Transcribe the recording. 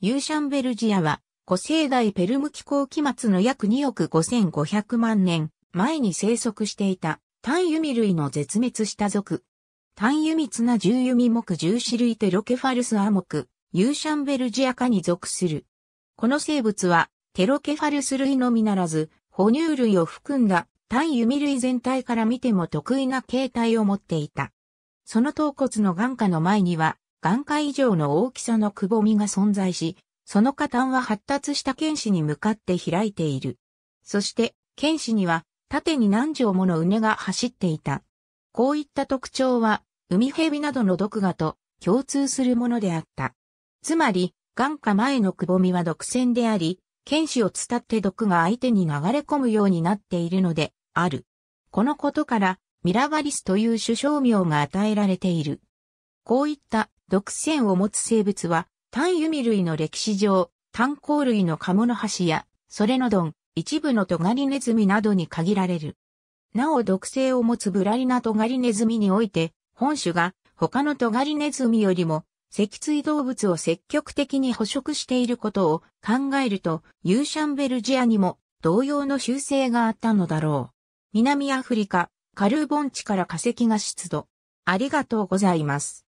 ユーシャンベルジアは、古生代ペルム紀後期末の約2億5500万年前に生息していた単ユミ類の絶滅した族。単ユミツナ十ユミ目十種類テロケファルスア目、ユーシャンベルジア科に属する。この生物は、テロケファルス類のみならず、哺乳類を含んだ単ユミ類全体から見ても得意な形態を持っていた。その頭骨の眼下の前には、眼下以上の大きさのくぼみが存在し、その下端は発達した剣士に向かって開いている。そして、剣士には縦に何畳もの畝が走っていた。こういった特徴は、海蛇などの毒牙と共通するものであった。つまり、眼下前のくぼみは独占であり、剣士を伝って毒が相手に流れ込むようになっているので、ある。このことから、ミラバリスという首相名が与えられている。こういった毒腺を持つ生物は、単弓類の歴史上、炭鉱類のカモノハシや、ソレノドン、一部のトガリネズミなどに限られる。なお毒性を持つブラリナトガリネズミにおいて、本種が他のトガリネズミよりも、脊椎動物を積極的に捕食していることを考えると、ユーシャンベルジアにも同様の習性があったのだろう。南アフリカ、カルーボン地から化石が出土。ありがとうございます。